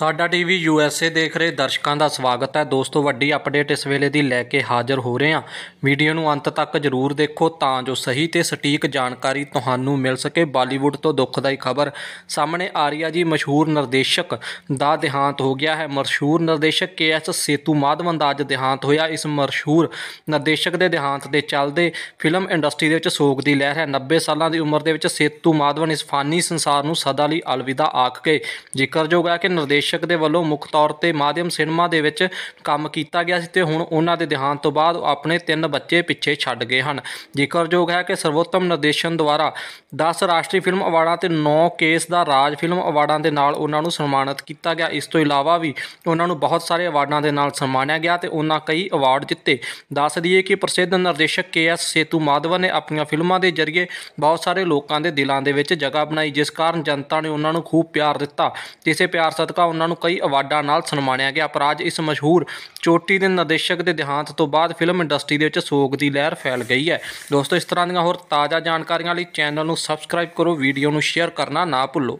ਸਾਡਾ TV USA ਦੇਖ ਰਹੇ ਦਰਸ਼ਕਾਂ ਦਾ ਸਵਾਗਤ ਹੈ ਦੋਸਤੋ ਵੱਡੀ ਅਪਡੇਟ ਇਸ ਵੇਲੇ ਦੀ ਲੈ ਕੇ ਹਾਜ਼ਰ ਹੋ ਰਹੇ ਹਾਂ ਵੀਡੀਓ ਨੂੰ ਅੰਤ ਤੱਕ ਜ਼ਰੂਰ ਦੇਖੋ ਤਾਂ ਜੋ ਸਹੀ ਤੇ ਸਟੀਕ ਜਾਣਕਾਰੀ ਤੁਹਾਨੂੰ ਮਿਲ ਸਕੇ ਬਾਲੀਵੁੱਡ ਤੋਂ ਦੁਖਦਾਈ ਖਬਰ ਸਾਹਮਣੇ ਆ ਰਹੀ ਹੈ ਜੀ ਮਸ਼ਹੂਰ ਨਿਰਦੇਸ਼ਕ ਦਾ ਦਿਹਾਂਤ ਹੋ ਗਿਆ ਹੈ ਮਸ਼ਹੂਰ ਨਿਰਦੇਸ਼ਕ ਕੇਐਸ ਸੇਤੂ ਮਾਧਵਨ ਦਾ ਅੱਜ ਦਿਹਾਂਤ ਹੋਇਆ ਇਸ ਮਸ਼ਹੂਰ ਨਿਰਦੇਸ਼ਕ ਦੇ ਦਿਹਾਂਤ ਦੇ ਚੱਲਦੇ ਫਿਲਮ ਇੰਡਸਟਰੀ ਦੇ ਵਿੱਚ ਸੋਗ ਦੀ ਲਹਿਰ ਹੈ 90 ਸਾਲਾਂ ਦੀ ਉਮਰ ਦੇ ਵਿੱਚ ਸੇਤੂ ਮਾਧਵਨ ਇਸ ਫਾਨੀ ਸੰਸਾਰ ਨੂੰ ਸਦਾ ਲਈ ਅਲਵਿਦਾ ਆਖ ਕੇ ਜ਼ਿਕਰਯੋਗ ਹੈ ਕਿ ਨਿਰਦੇਸ਼ ਨਿਰਦੇਸ਼ਕ ਦੇ ਵੱਲੋਂ ਮੁੱਖ ਤੌਰ ਤੇ ਮਾਧਿਅਮ ਸਿਨੇਮਾ ਦੇ ਵਿੱਚ ਕੰਮ ਕੀਤਾ ਗਿਆ ਸੀ ਤੇ ਹੁਣ ਉਹਨਾਂ ਦੇ ਦਿਹਾਂਤ ਤੋਂ ਬਾਅਦ ਆਪਣੇ ਤਿੰਨ ਬੱਚੇ ਪਿੱਛੇ ਛੱਡ ਗਏ ਹਨ ਜ਼ਿਕਰਯੋਗ ਹੈ ਕਿ ਸਰਵੋਤਮ ਨਿਰਦੇਸ਼ਨ ਦੁਆਰਾ 10 ਰਾਸ਼ਟਰੀ ਫਿਲਮ ਅਵਾਰਡਾਂ ਤੇ 9 ਕੇਸ ਦਾ ਰਾਜ ਫਿਲਮ ਅਵਾਰਡਾਂ ਦੇ ਨਾਲ ਉਹਨਾਂ ਨੂੰ ਸਨਮਾਨਿਤ ਕੀਤਾ ਗਿਆ ਇਸ ਤੋਂ ਇਲਾਵਾ ਵੀ ਉਹਨਾਂ ਨੂੰ ਬਹੁਤ ਸਾਰੇ ਅਵਾਰਡਾਂ ਦੇ ਨਾਲ ਸਨਮਾਨਿਆ ਗਿਆ ਤੇ ਉਹਨਾਂ ਕਈ ਅਵਾਰਡ ਜਿੱਤੇ ਦੱਸ ਦਈਏ ਕਿ ਪ੍ਰਸਿੱਧ ਨਿਰਦੇਸ਼ਕ ਕੇ ਐਸ ਸੇਤੂ ਮਾਧਵਨ ਨੇ ਆਪਣੀਆਂ ਫਿਲਮਾਂ ਦੇ ਜ਼ਰੀਏ ਬਹੁਤ ਸਾਰੇ ਲੋਕਾਂ ਦੇ ਦਿਲਾਂ ਦੇ ਵਿੱਚ ਜਗ੍ਹਾ ਬਣਾਈ ਜਿਸ ਕਾਰਨ ਜਨਤਾ ਨੇ ਉਹਨਾਂ ਨੂੰ ਖੂਬ ਪਿਆਰ ਦਿੱਤਾ ਤੇ ਇਸੇ ਪਿਆਰ ਸਦਕਾ ਉਹਨਾਂ ਨੂੰ ਕਈ ਅਵਾਰਡਾਂ ਨਾਲ ਸਨਮਾਨਿਆ ਗਿਆ ਪਰ ਅੱਜ ਇਸ ਮਸ਼ਹੂਰ ਚੋਟੀ ਦੇ ਨਿਰਦੇਸ਼ਕ ਦੇ ਦਿਹਾਂਤ ਤੋਂ ਬਾਅਦ ਫਿਲਮ ਇੰਡਸਟਰੀ ਦੇ ਵਿੱਚ ਸੋਗ ਦੀ ਲਹਿਰ ਫੈਲ ਗਈ ਹੈ ਦੋਸਤੋ ਇਸ ਤਰ੍ਹਾਂ ਦੀਆਂ ਹੋਰ ਤਾਜ਼ਾ ਜਾਣਕਾਰੀਆਂ ਲਈ ਚੈਨਲ ਨੂੰ ਸਬਸਕ੍ਰਾਈਬ ਕਰੋ ਵੀਡੀਓ ਨੂੰ ਸ਼ੇਅਰ ਕਰਨਾ ਨਾ ਭੁੱਲੋ